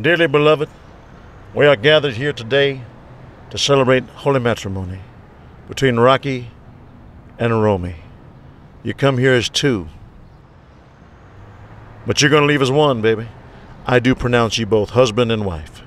Dearly beloved, we are gathered here today to celebrate holy matrimony between Rocky and Romy. You come here as two, but you're going to leave as one, baby. I do pronounce you both husband and wife.